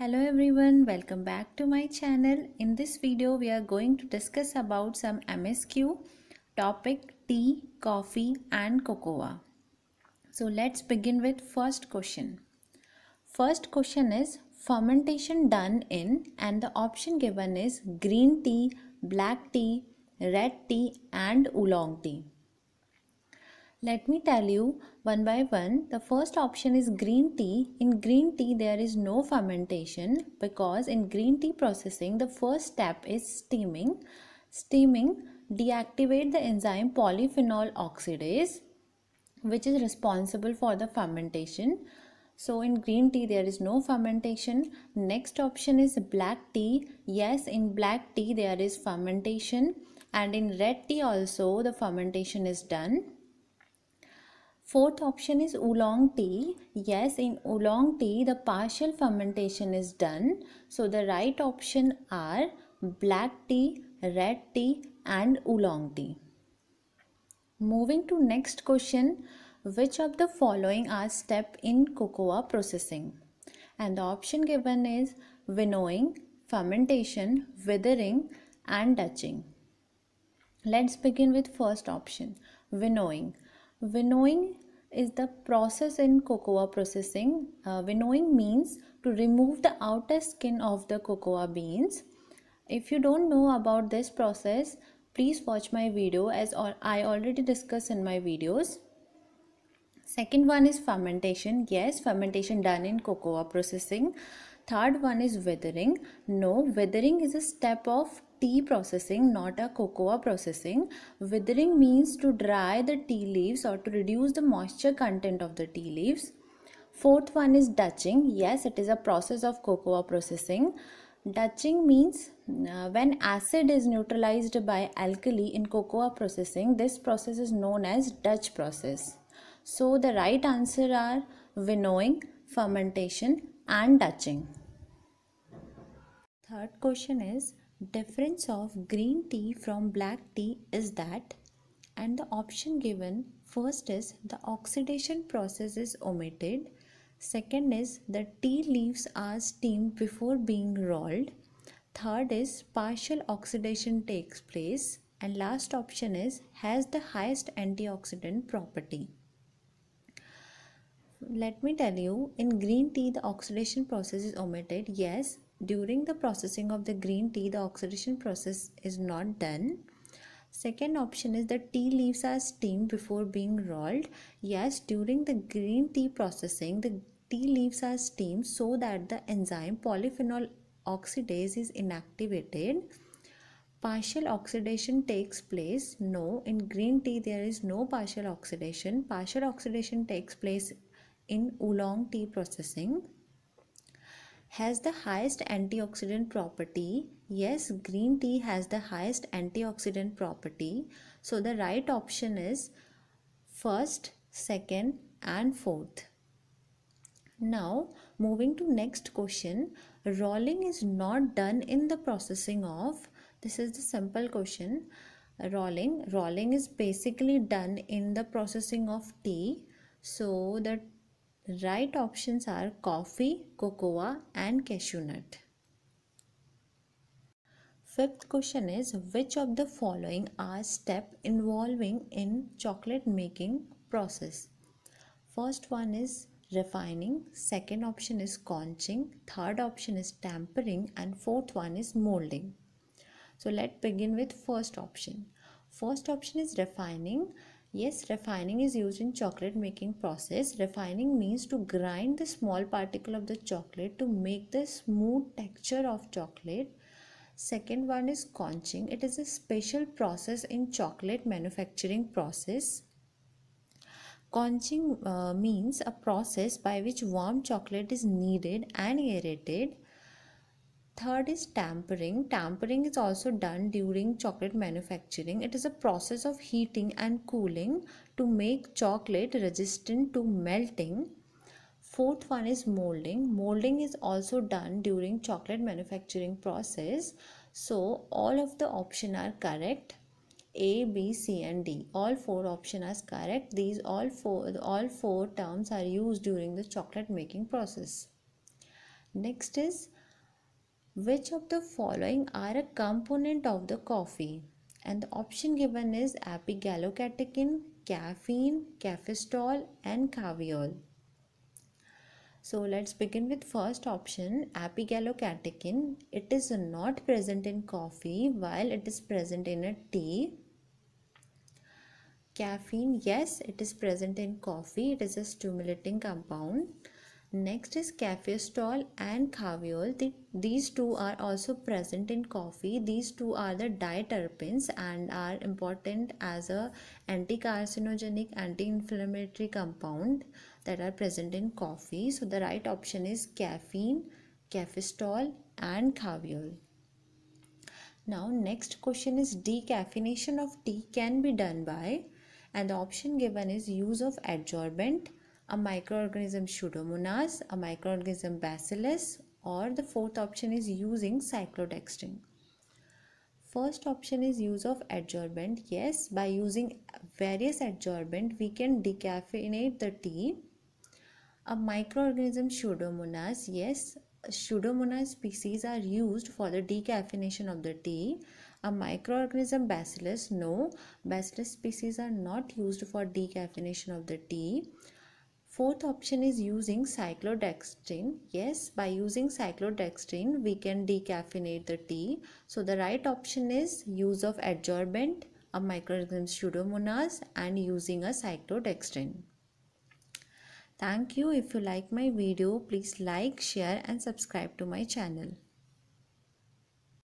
hello everyone welcome back to my channel in this video we are going to discuss about some msq topic tea coffee and cocoa so let's begin with first question first question is fermentation done in and the option given is green tea black tea red tea and oolong tea let me tell you one by one. The first option is green tea. In green tea, there is no fermentation because in green tea processing, the first step is steaming. Steaming deactivate the enzyme polyphenol oxidase which is responsible for the fermentation. So in green tea there is no fermentation. Next option is black tea. Yes, in black tea there is fermentation and in red tea also the fermentation is done. Fourth option is oolong tea. Yes, in oolong tea, the partial fermentation is done. So the right option are black tea, red tea and oolong tea. Moving to next question, which of the following are step in cocoa processing? And the option given is winnowing, fermentation, withering and touching. Let's begin with first option, winnowing. Winnowing is the process in cocoa processing. Uh, winnowing means to remove the outer skin of the cocoa beans. If you don't know about this process, please watch my video as I already discuss in my videos. Second one is fermentation. Yes, fermentation done in cocoa processing. Third one is weathering. No, weathering is a step of tea processing, not a cocoa processing. Withering means to dry the tea leaves or to reduce the moisture content of the tea leaves. Fourth one is dutching. Yes, it is a process of cocoa processing. Dutching means uh, when acid is neutralized by alkali in cocoa processing, this process is known as Dutch process. So the right answer are winnowing, fermentation and dutching. Third question is difference of green tea from black tea is that and the option given first is the oxidation process is omitted second is the tea leaves are steamed before being rolled third is partial oxidation takes place and last option is has the highest antioxidant property let me tell you in green tea the oxidation process is omitted yes during the processing of the green tea, the oxidation process is not done. Second option is that tea leaves are steamed before being rolled. Yes, during the green tea processing, the tea leaves are steamed so that the enzyme polyphenol oxidase is inactivated. Partial oxidation takes place. No, in green tea there is no partial oxidation. Partial oxidation takes place in oolong tea processing has the highest antioxidant property. Yes, green tea has the highest antioxidant property. So the right option is first, second and fourth. Now moving to next question. Rolling is not done in the processing of. This is the simple question. Rolling. Rolling is basically done in the processing of tea. So the Right options are coffee, cocoa and cashew nut. Fifth question is which of the following are step involving in chocolate making process? First one is refining, second option is conching, third option is tampering and fourth one is molding. So let's begin with first option. First option is refining Yes, refining is used in chocolate making process. Refining means to grind the small particle of the chocolate to make the smooth texture of chocolate. Second one is conching. It is a special process in chocolate manufacturing process. Conching uh, means a process by which warm chocolate is kneaded and aerated Third is tampering. Tampering is also done during chocolate manufacturing. It is a process of heating and cooling to make chocolate resistant to melting. Fourth one is molding. Molding is also done during chocolate manufacturing process. So all of the option are correct. A, B, C and D. All four option are correct. These all four all four terms are used during the chocolate making process. Next is which of the following are a component of the coffee? And the option given is epigallocatechin, caffeine, cafestol and caviol. So let's begin with first option epigallocatechin. It is not present in coffee while it is present in a tea. Caffeine, yes, it is present in coffee. It is a stimulating compound. Next is cafestol and caviol. The, these two are also present in coffee. These two are the diterpenes and are important as a anti-carcinogenic, anti-inflammatory compound that are present in coffee. So the right option is caffeine, cafestol and caviol. Now next question is decaffeination of tea can be done by and the option given is use of adsorbent a microorganism pseudomonas, a microorganism bacillus or the fourth option is using cyclodextrin. First option is use of adsorbent. Yes, by using various adsorbent we can decaffeinate the tea. A microorganism pseudomonas. Yes, pseudomonas species are used for the decaffeination of the tea a microorganism bacillus no bacillus species are not used for decaffeination of the tea Fourth option is using cyclodextrin. Yes, by using cyclodextrin, we can decaffeinate the tea. So the right option is use of adsorbent, a microorganism pseudomonas and using a cyclodextrin. Thank you. If you like my video, please like, share and subscribe to my channel.